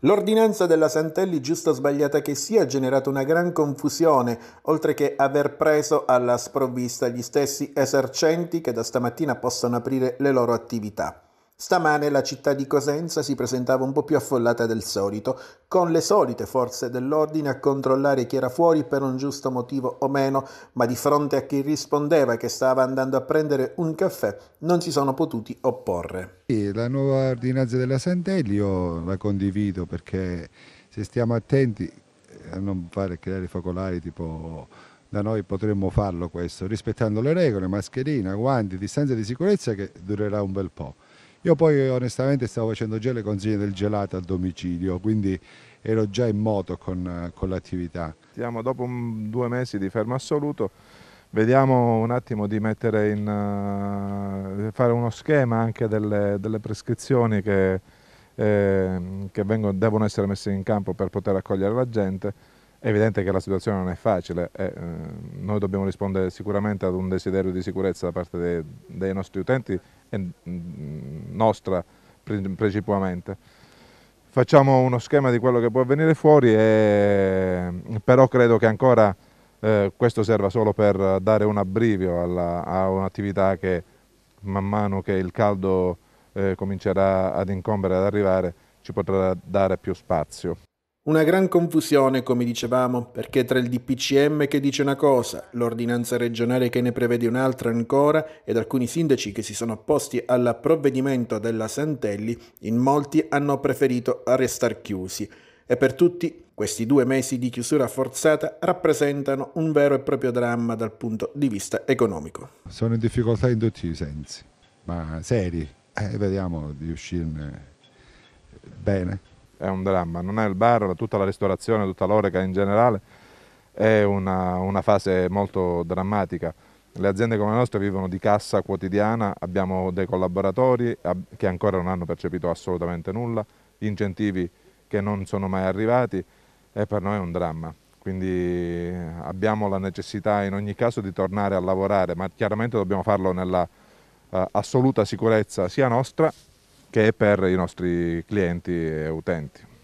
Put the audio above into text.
L'ordinanza della Santelli, giusto o sbagliata che sia, ha generato una gran confusione, oltre che aver preso alla sprovvista gli stessi esercenti che da stamattina possono aprire le loro attività. Stamane la città di Cosenza si presentava un po' più affollata del solito, con le solite forze dell'ordine a controllare chi era fuori per un giusto motivo o meno, ma di fronte a chi rispondeva che stava andando a prendere un caffè non si sono potuti opporre. Sì, la nuova ordinanza della Sant'Elio la condivido perché se stiamo attenti eh, a non fare creare focolai tipo da noi potremmo farlo questo, rispettando le regole, mascherina, guanti, distanza di sicurezza che durerà un bel po' Io poi onestamente stavo facendo già le consegne del gelato a domicilio, quindi ero già in moto con, con l'attività. Siamo dopo un, due mesi di fermo assoluto, vediamo un attimo di mettere in, eh, fare uno schema anche delle, delle prescrizioni che, eh, che vengono, devono essere messe in campo per poter accogliere la gente. È evidente che la situazione non è facile e eh, noi dobbiamo rispondere sicuramente ad un desiderio di sicurezza da parte dei, dei nostri utenti e mm, nostra principalmente. Facciamo uno schema di quello che può venire fuori, e, però credo che ancora eh, questo serva solo per dare un abbrivio alla, a un'attività che man mano che il caldo eh, comincerà ad incombere, ad arrivare, ci potrà dare più spazio. Una gran confusione, come dicevamo, perché tra il DPCM che dice una cosa, l'ordinanza regionale che ne prevede un'altra ancora ed alcuni sindaci che si sono opposti al provvedimento della Santelli, in molti hanno preferito restare chiusi. E per tutti questi due mesi di chiusura forzata rappresentano un vero e proprio dramma dal punto di vista economico. Sono in difficoltà in tutti i sensi, ma seri. Eh, vediamo di uscirne bene è un dramma, non è il bar, tutta la ristorazione, tutta l'oreca in generale è una, una fase molto drammatica. Le aziende come la nostra vivono di cassa quotidiana, abbiamo dei collaboratori che ancora non hanno percepito assolutamente nulla, incentivi che non sono mai arrivati e per noi è un dramma. Quindi abbiamo la necessità in ogni caso di tornare a lavorare, ma chiaramente dobbiamo farlo nella uh, assoluta sicurezza sia nostra che è per i nostri clienti e utenti.